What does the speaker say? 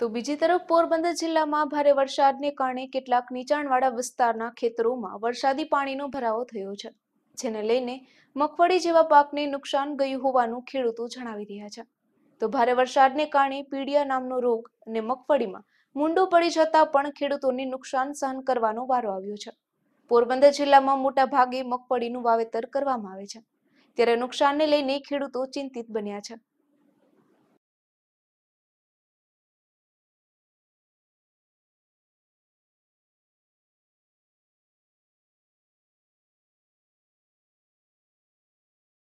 તો બીજી તરફ પોરબંદર જિલ્લામાં ભારે વરસાદને કારણે કેટલાક નીચાણવાળા વિસ્તારના ખેતરોમાં વરસાદી પાણીનો ભરાવો થયો છે જેને લઈને મગફળી જેવા પાકને નુકસાન ગયું હોવાનું ખેડૂતો જણાવી રહ્યા છે તો ભારે વરસાદને કારણે પીડિયા નામનો રોગ અને મગફળીમાં મૂંડો પડી જતા પણ ખેડૂતોને નુકસાન સહન કરવાનો વારો આવ્યો છે પોરબંદર જિલ્લામાં મોટા ભાગે મગફળીનું વાવેતર કરવામાં આવે છે ત્યારે નુકસાનને લઈને ખેડૂતો ચિંતિત બન્યા છે